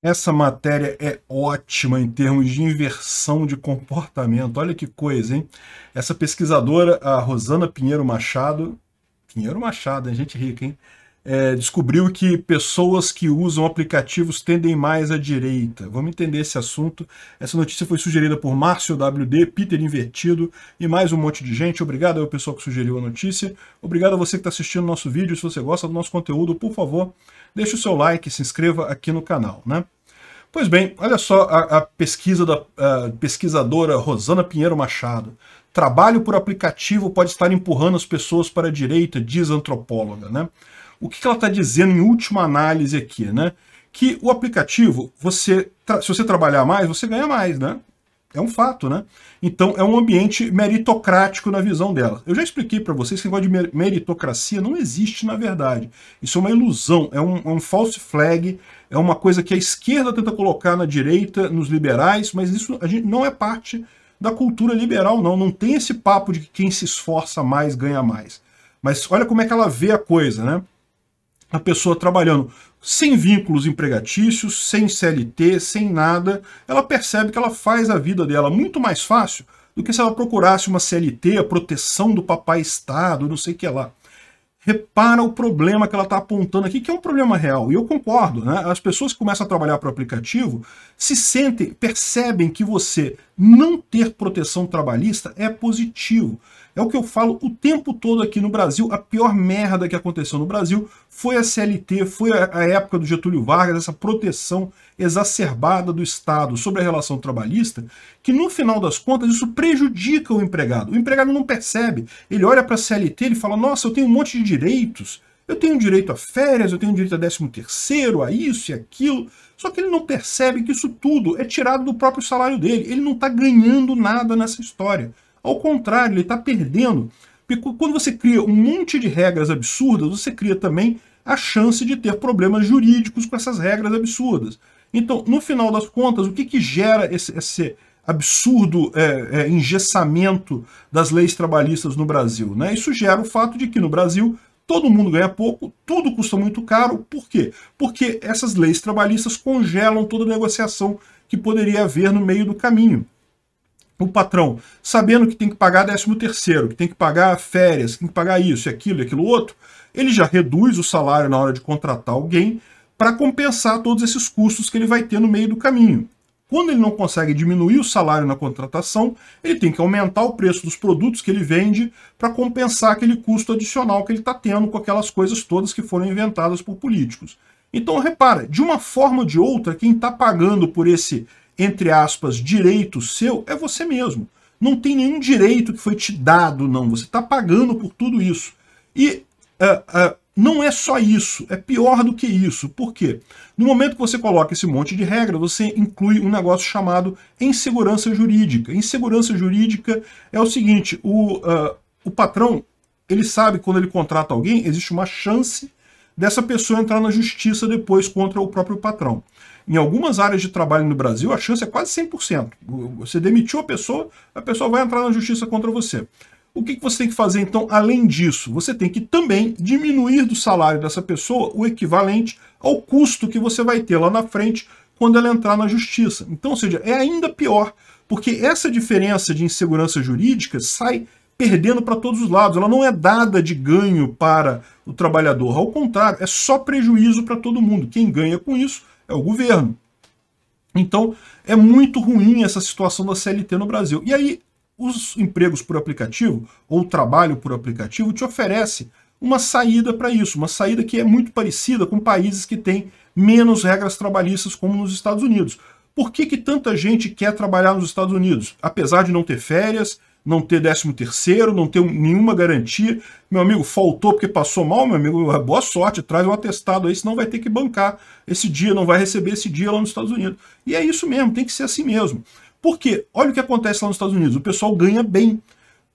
Essa matéria é ótima em termos de inversão de comportamento. Olha que coisa, hein? Essa pesquisadora, a Rosana Pinheiro Machado, Pinheiro Machado, a gente rica, hein? é, descobriu que pessoas que usam aplicativos tendem mais à direita. Vamos entender esse assunto. Essa notícia foi sugerida por Márcio WD, Peter Invertido e mais um monte de gente. Obrigado ao pessoal que sugeriu a notícia. Obrigado a você que está assistindo o nosso vídeo. Se você gosta do nosso conteúdo, por favor, deixe o seu like, se inscreva aqui no canal. Né? Pois bem, olha só a, a pesquisa da a pesquisadora Rosana Pinheiro Machado. Trabalho por aplicativo pode estar empurrando as pessoas para a direita, diz a antropóloga. Né? O que, ela está dizendo em última análise aqui, né? Que o aplicativo, você, se você trabalhar mais, você ganha mais, né? É um fato, né? Então é um ambiente meritocrático na visão dela. Eu já expliquei para vocês que o negócio de meritocracia não existe na verdade. Isso é uma ilusão, é um, é um false flag, é uma coisa que a esquerda tenta colocar na direita, nos liberais, mas isso a gente não é parte da cultura liberal, não. Não tem esse papo de que quem se esforça mais ganha mais. Mas olha como é que ela vê a coisa, né? a pessoa trabalhando sem vínculos empregatícios, sem CLT, sem nada, ela percebe que ela faz a vida dela muito mais fácil do que se ela procurasse uma CLT, a proteção do papai Estado, não sei o que lá. Repara o problema que ela está apontando aqui, que é um problema real. E eu concordo, né? As pessoas que começam a trabalhar para o aplicativo se sentem, percebem que você não ter proteção trabalhista é positivo. É o que eu falo o tempo todo aqui no Brasil. A pior merda que aconteceu no Brasil foi a CLT, foi a época do Getúlio Vargas, essa proteção exacerbada do Estado sobre a relação trabalhista, que no final das contas isso prejudica o empregado. O empregado não percebe. Ele olha para a CLT, ele fala: "Nossa, eu tenho um monte de direitos. Eu tenho direito a férias, eu tenho direito a 13 terceiro, a isso e aquilo. Só que ele não percebe que isso tudo é tirado do próprio salário dele. Ele não está ganhando nada nessa história. Ao contrário, ele está perdendo. Porque quando você cria um monte de regras absurdas, você cria também a chance de ter problemas jurídicos com essas regras absurdas. Então, no final das contas, o que, que gera esse, esse absurdo é, é, engessamento das leis trabalhistas no Brasil? Né? Isso gera o fato de que no Brasil todo mundo ganha pouco, tudo custa muito caro. Por quê? Porque essas leis trabalhistas congelam toda negociação que poderia haver no meio do caminho o patrão, sabendo que tem que pagar 13 terceiro, que tem que pagar férias, que tem que pagar isso, e aquilo, e aquilo outro, ele já reduz o salário na hora de contratar alguém para compensar todos esses custos que ele vai ter no meio do caminho. Quando ele não consegue diminuir o salário na contratação, ele tem que aumentar o preço dos produtos que ele vende para compensar aquele custo adicional que ele está tendo com aquelas coisas todas que foram inventadas por políticos. Então repara, de uma forma ou de outra, quem está pagando por esse entre aspas, direito seu é você mesmo. Não tem nenhum direito que foi te dado, não. Você está pagando por tudo isso. E uh, uh, não é só isso, é pior do que isso. Por quê? No momento que você coloca esse monte de regra, você inclui um negócio chamado insegurança jurídica. Insegurança jurídica é o seguinte, o, uh, o patrão ele sabe quando ele contrata alguém, existe uma chance dessa pessoa entrar na justiça depois contra o próprio patrão. Em algumas áreas de trabalho no Brasil, a chance é quase 100%. Você demitiu a pessoa, a pessoa vai entrar na justiça contra você. O que você tem que fazer, então, além disso? Você tem que também diminuir do salário dessa pessoa o equivalente ao custo que você vai ter lá na frente quando ela entrar na justiça. Então, ou seja, é ainda pior, porque essa diferença de insegurança jurídica sai perdendo para todos os lados. Ela não é dada de ganho para o trabalhador. Ao contrário, é só prejuízo para todo mundo. Quem ganha com isso é o governo. Então, é muito ruim essa situação da CLT no Brasil. E aí, os empregos por aplicativo, ou trabalho por aplicativo, te oferece uma saída para isso, uma saída que é muito parecida com países que têm menos regras trabalhistas, como nos Estados Unidos. Por que, que tanta gente quer trabalhar nos Estados Unidos? Apesar de não ter férias, não ter 13 terceiro, não ter nenhuma garantia. Meu amigo, faltou porque passou mal, meu amigo, boa sorte, traz um atestado aí, senão vai ter que bancar esse dia, não vai receber esse dia lá nos Estados Unidos. E é isso mesmo, tem que ser assim mesmo. Porque, olha o que acontece lá nos Estados Unidos, o pessoal ganha bem.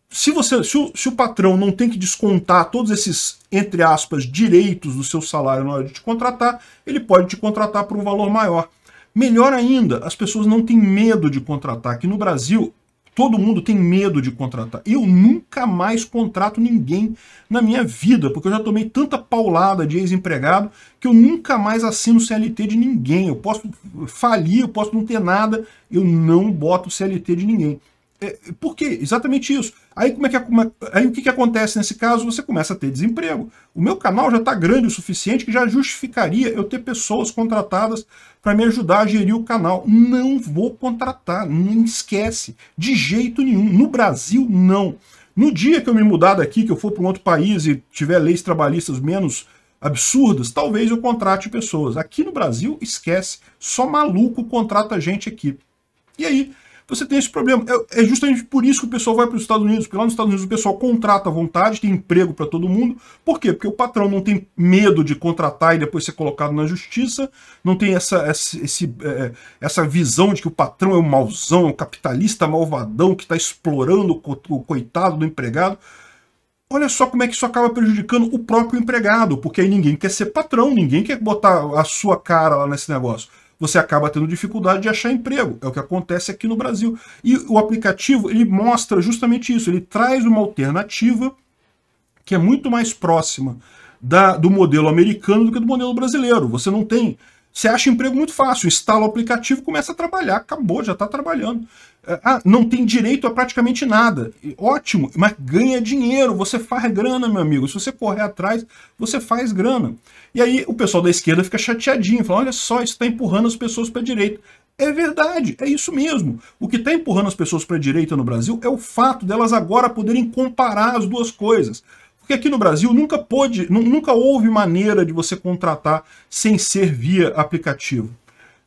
Se, você, se, o, se o patrão não tem que descontar todos esses, entre aspas, direitos do seu salário na hora de te contratar, ele pode te contratar por um valor maior. Melhor ainda, as pessoas não têm medo de contratar. Aqui no Brasil, Todo mundo tem medo de contratar. Eu nunca mais contrato ninguém na minha vida, porque eu já tomei tanta paulada de ex-empregado que eu nunca mais assino CLT de ninguém. Eu posso falir, eu posso não ter nada, eu não boto CLT de ninguém. É, por quê? Exatamente isso. Aí como é que é, aí o que, que acontece nesse caso? Você começa a ter desemprego. O meu canal já está grande o suficiente que já justificaria eu ter pessoas contratadas para me ajudar a gerir o canal. Não vou contratar, não esquece, de jeito nenhum. No Brasil não. No dia que eu me mudar daqui, que eu for para um outro país e tiver leis trabalhistas menos absurdas, talvez eu contrate pessoas. Aqui no Brasil, esquece. Só maluco contrata gente aqui. E aí, você tem esse problema. É, é, justamente por isso que o pessoal vai para os Estados Unidos, porque lá nos Estados Unidos o pessoal contrata à vontade, tem emprego para todo mundo. Por quê? Porque o patrão não tem medo de contratar e depois ser colocado na justiça, não tem essa, essa, esse, é, é, essa visão de que o patrão é um mauzão, é um capitalista malvadão que está explorando o coitado do empregado. Olha só como é que isso acaba prejudicando o próprio empregado, porque aí ninguém quer ser patrão, ninguém quer botar a sua cara lá nesse negócio você acaba tendo dificuldade de achar emprego. É o que acontece aqui no Brasil. E o aplicativo ele mostra justamente isso. Ele traz uma alternativa que é muito mais próxima da, do modelo americano do que do modelo brasileiro. Você não tem. Você acha emprego muito fácil, instala o aplicativo, começa a trabalhar, acabou, já está trabalhando. É, ah, não tem direito a praticamente nada. Ótimo, mas ganha dinheiro, você faz grana, meu amigo. Se você correr atrás, você faz grana. E aí o pessoal da esquerda fica chateadinho, fala, olha só, isso está empurrando as pessoas para a direita. É verdade, é isso mesmo. O que está empurrando as pessoas para a direita no Brasil é o fato delas agora poderem comparar as duas coisas. Porque aqui no Brasil nunca pôde, nunca houve maneira de você contratar sem ser via aplicativo.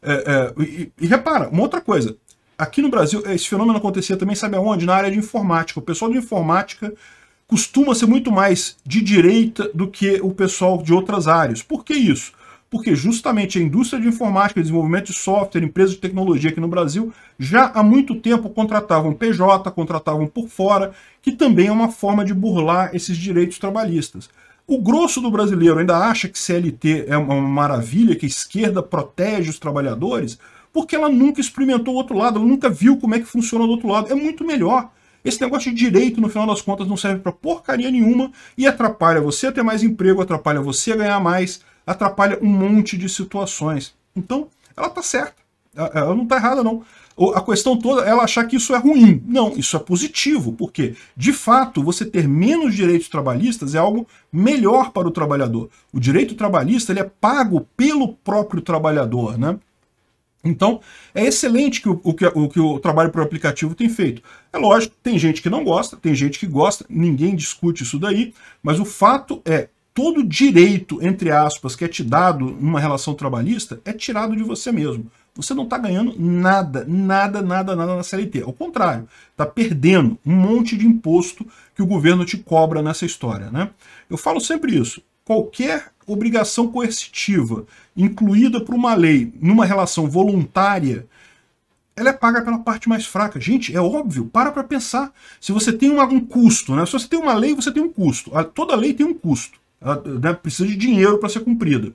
É, é, e, e repara, uma outra coisa, Aqui no Brasil, esse fenômeno acontecia também, sabe aonde? Na área de informática. O pessoal de informática costuma ser muito mais de direita do que o pessoal de outras áreas. Por que isso? Porque justamente a indústria de informática, desenvolvimento de software, empresas de tecnologia aqui no Brasil, já há muito tempo contratavam PJ, contratavam por fora, que também é uma forma de burlar esses direitos trabalhistas. O grosso do brasileiro ainda acha que CLT é uma maravilha, que a esquerda protege os trabalhadores, porque ela nunca experimentou o outro lado, ela nunca viu como é que funciona do outro lado. É muito melhor. Esse negócio de direito, no final das contas, não serve para porcaria nenhuma e atrapalha você a ter mais emprego, atrapalha você a ganhar mais, atrapalha um monte de situações. Então, ela tá certa. Ela não tá errada, não. A questão toda é ela achar que isso é ruim. Não, isso é positivo, porque, de fato, você ter menos direitos trabalhistas é algo melhor para o trabalhador. O direito trabalhista ele é pago pelo próprio trabalhador, né? Então, é excelente que o, o, que, o, que o trabalho aplicativo tem feito. É lógico, tem gente que não gosta, tem gente que gosta, ninguém discute isso daí, mas o fato é, todo direito, entre aspas, que é te dado numa relação trabalhista é tirado de você mesmo. Você não está ganhando nada, nada, nada, nada na CLT. Ao contrário, está perdendo um monte de imposto que o governo te cobra nessa história. Né? Eu falo sempre isso qualquer obrigação coercitiva incluída por uma lei numa relação voluntária, ela é paga pela parte mais fraca. Gente, é óbvio, para para pensar. Se você tem uma, um custo, né? se você tem uma lei, você tem um custo. Toda lei tem um custo. Ela, né? Precisa de dinheiro para ser cumprida.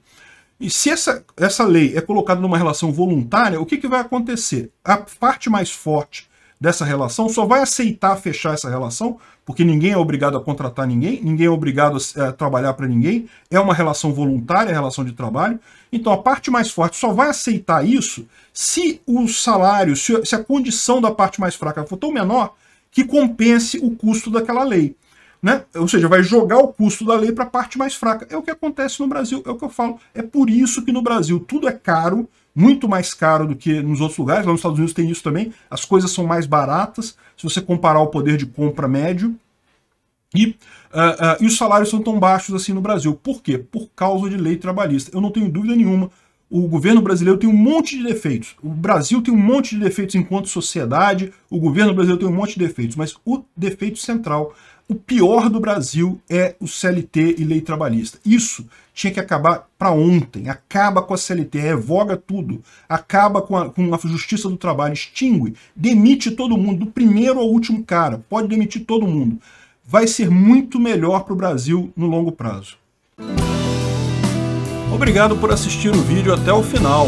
E se essa, essa lei é colocada numa relação voluntária, o que, que vai acontecer? A parte mais forte dessa relação, só vai aceitar fechar essa relação, porque ninguém é obrigado a contratar ninguém, ninguém é obrigado a é, trabalhar para ninguém, é uma relação voluntária, é relação de trabalho. Então a parte mais forte só vai aceitar isso se o salário, se, se a condição da parte mais fraca for tão menor que compense o custo daquela lei. Né? Ou seja, vai jogar o custo da lei para a parte mais fraca. É o que acontece no Brasil, é o que eu falo. É por isso que no Brasil tudo é caro, muito mais caro do que nos outros lugares. Lá nos Estados Unidos tem isso também. As coisas são mais baratas, se você comparar o poder de compra médio. E, uh, uh, e os salários são tão baixos assim no Brasil. Por quê? Por causa de lei trabalhista. Eu não tenho dúvida nenhuma. O governo brasileiro tem um monte de defeitos. O Brasil tem um monte de defeitos enquanto sociedade. O governo brasileiro tem um monte de defeitos. Mas o defeito central o pior do Brasil é o CLT e lei trabalhista. Isso tinha que acabar para ontem. Acaba com a CLT, revoga tudo. Acaba com a, com a justiça do trabalho, extingue, demite todo mundo, do primeiro ao último cara. Pode demitir todo mundo. Vai ser muito melhor para o Brasil no longo prazo. Obrigado por assistir o vídeo até o final.